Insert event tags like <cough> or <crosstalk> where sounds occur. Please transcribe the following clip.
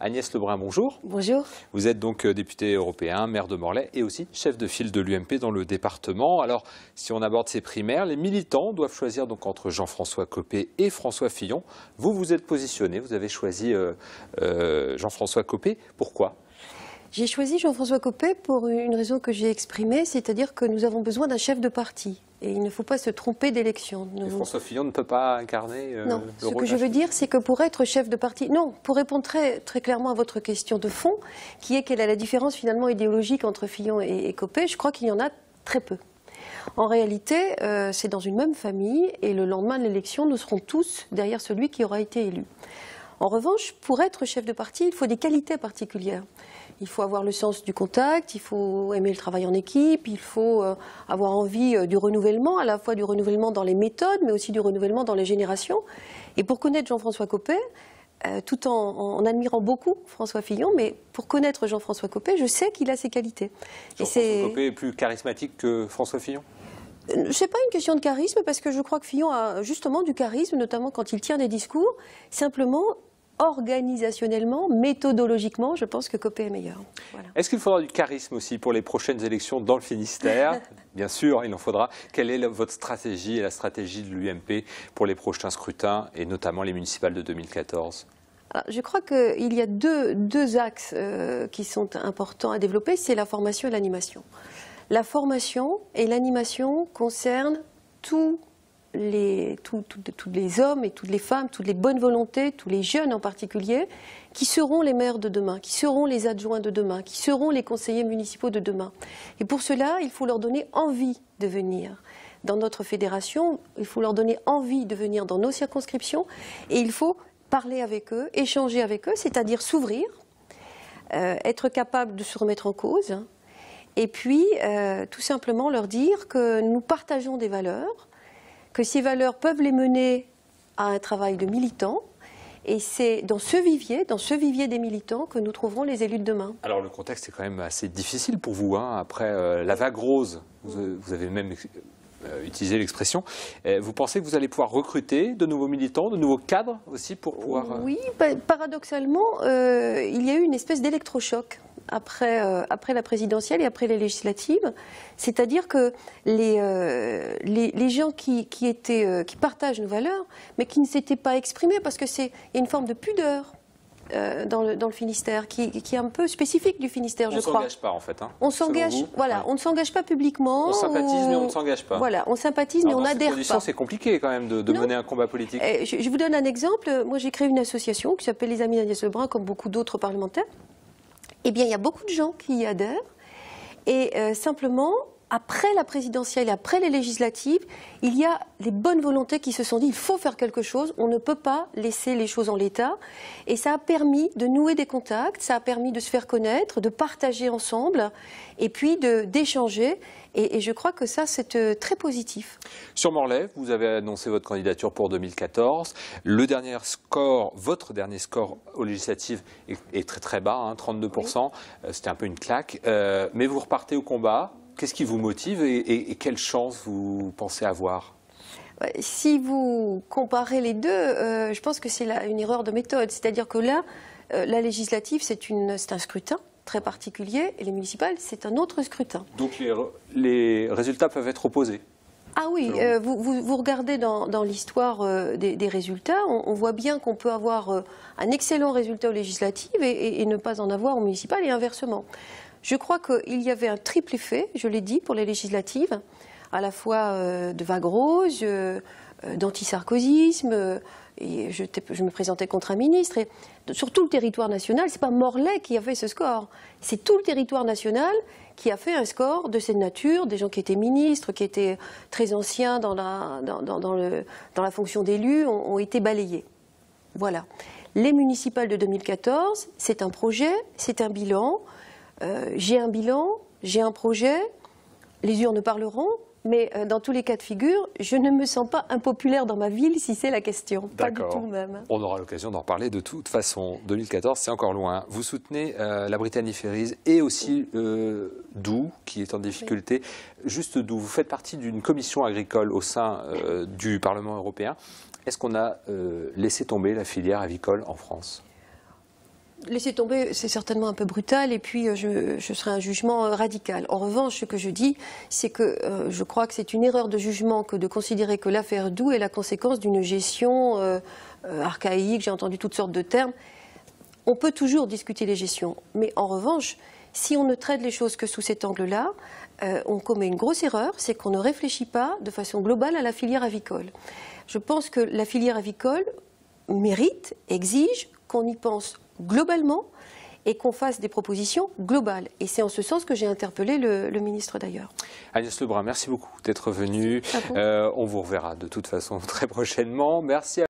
Agnès Lebrun, bonjour. Bonjour. Vous êtes donc euh, député européen, maire de Morlaix et aussi chef de file de l'UMP dans le département. Alors, si on aborde ces primaires, les militants doivent choisir donc entre Jean-François Copé et François Fillon. Vous vous êtes positionné, vous avez choisi euh, euh, Jean-François Copé. Pourquoi j'ai choisi Jean-François Copé pour une raison que j'ai exprimée, c'est-à-dire que nous avons besoin d'un chef de parti. Et il ne faut pas se tromper d'élection. François Fillon ne peut pas incarner. Euh, non, ce que je veux dire, c'est que pour être chef de parti. Non, pour répondre très, clairement à votre question de fond, qui est quelle est la différence finalement idéologique entre Fillon et, Copé, je crois qu'il y en a très peu. En réalité, euh, c'est dans une même famille et le lendemain de l'élection, nous serons tous derrière celui qui aura été élu. En revanche, pour être chef de parti, il faut des qualités particulières. Il faut avoir le sens du contact, il faut aimer le travail en équipe, il faut euh, avoir envie euh, du renouvellement, à la fois du renouvellement dans les méthodes, mais aussi du renouvellement dans les générations. Et pour connaître Jean-François Copé, euh, tout en, en, admirant beaucoup François Fillon, mais pour connaître Jean-François Copé, je sais qu'il a ses qualités. Jean-François Copé est plus charismatique que François Fillon ce n'est pas une question de charisme, parce que je crois que Fillon a justement du charisme, notamment quand il tient des discours. Simplement, organisationnellement, méthodologiquement, je pense que Copé est meilleur. Est-ce qu'il faudra du charisme aussi pour les prochaines élections dans le Finistère <laughs> Bien sûr, il en faudra. Quelle est votre stratégie et la stratégie de l'UMP pour les prochains scrutins et notamment les municipales de 2014 ah, je crois qu'il y a deux, deux axes euh, qui sont importants à développer, c'est la formation et l'animation. La formation et l'animation concernent tout, tous les hommes et toutes les femmes, toutes les bonnes volontés, tous les jeunes en particulier, qui seront les maires de demain, qui seront les adjoints de demain, qui seront les conseillers municipaux de demain. Et pour cela, il faut leur donner envie de venir dans notre fédération, il faut leur donner envie de venir dans nos circonscriptions, et il faut parler avec eux, échanger avec eux, c'est-à-dire s'ouvrir, euh, être capable de se remettre en cause, et puis euh, tout simplement leur dire que nous partageons des valeurs, que ces valeurs peuvent les mener à un travail de militant, et c'est dans ce vivier, dans ce vivier des militants, que nous trouverons les élus de demain. Alors le contexte est quand même assez difficile pour vous. Hein. Après euh, la vague rose, vous, avez même euh, utilisé l'expression. Euh, vous pensez que vous allez pouvoir recruter de nouveaux militants, de nouveaux cadres aussi pour pouvoir. Oui, paradoxalement, il y a eu une espèce d'électrochoc après, euh, après la présidentielle et après les législatives. C'est-à-dire que les, euh, les, gens qui, qui, étaient, euh, qui partagent nos valeurs, mais qui ne s'étaient pas exprimés, parce que c'est une forme de pudeur. Dans le, dans, le, Finistère, qui, qui, est un peu spécifique du Finistère, je crois. On ne s'engage pas, en fait. Hein, on s'engage, voilà, on ne s'engage pas publiquement. On sympathise, mais on ne s'engage pas. Voilà, on sympathise, mais on adhère pas. c'est compliqué, quand même, de, mener un combat politique. Eh, je, je, vous donne un exemple. Moi, j'ai créé une association qui s'appelle Les Amis d'Agnès Lebrun, comme beaucoup d'autres parlementaires eh bien, il y a beaucoup de gens qui y adhèrent. Et euh, simplement, après la présidentielle et après les législatives, il y a les bonnes volontés qui se sont dit il faut faire quelque chose, on ne peut pas laisser les choses en l'état. Et ça a permis de nouer des contacts, ça a permis de se faire connaître, de partager ensemble et puis d'échanger. Et, je crois que ça, c'est euh, très positif. Sur Morlaix, vous avez annoncé votre candidature pour 2014. Le dernier score, votre dernier score aux législatives est, très très bas, 32%. Hein, euh, c'était un peu une claque. Euh, mais vous repartez au combat Qu'est-ce qui vous motive et, quelle chance vous pensez avoir si vous comparez les deux, euh, je pense que c'est une erreur de méthode. C'est-à-dire que là, euh, la législative, c'est un scrutin très particulier, et les municipales, c'est un autre scrutin. Donc les, résultats peuvent être opposés ah oui, euh, vous, regardez dans, l'histoire des, résultats, on, voit bien qu'on peut avoir un excellent résultat aux législatives et, et, ne pas en avoir aux municipales et inversement. Je crois qu'il y avait un triple effet, je l'ai dit, pour les législatives, à la fois euh, de vagues roses, euh, danti euh, d'antisarkozisme, et je, me présentais contre un ministre. Et sur tout le territoire national, c'est pas Morlaix qui a fait ce score, c'est tout le territoire national qui a fait un score de cette nature, des gens qui étaient ministres, qui étaient très anciens dans la, fonction d'élu, ont, ont été balayés. Voilà. Les municipales de 2014, c'est un projet, c'est un bilan, euh, j'ai un bilan, j'ai un projet, les urnes parleront, mais euh, dans tous les cas de figure, je ne me sens pas impopulaire dans ma ville si c'est la question. Pas du tout même. On aura l'occasion d'en reparler de toute façon. 2014, c'est encore loin. Vous soutenez euh, la Britannie et aussi Doux, qui est en difficulté. Juste Doux, vous faites partie d'une commission agricole au sein du Parlement européen. Est-ce qu'on a laissé tomber la filière avicole en France laisser tomber, c'est certainement un peu brutal, et puis euh, je, serai un jugement euh, radical. En revanche, ce que je dis, c'est que euh, je crois que c'est une erreur de jugement que de considérer que l'affaire Doux est la conséquence d'une gestion archaïque, j'ai entendu toutes sortes de termes. On peut toujours discuter des gestions, mais en revanche, si on ne traite les choses que sous cet angle-là, on commet une grosse erreur, c'est qu'on ne réfléchit pas de façon globale à la filière avicole. Je pense que la filière avicole mérite, exige qu'on y pense globalement et qu'on fasse des propositions globales. Et c'est en ce sens que j'ai interpellé le, ministre d'ailleurs. Agnès Lebrun, merci beaucoup d'être venue. Euh, on vous reverra de toute façon <laughs> très prochainement. Merci. À...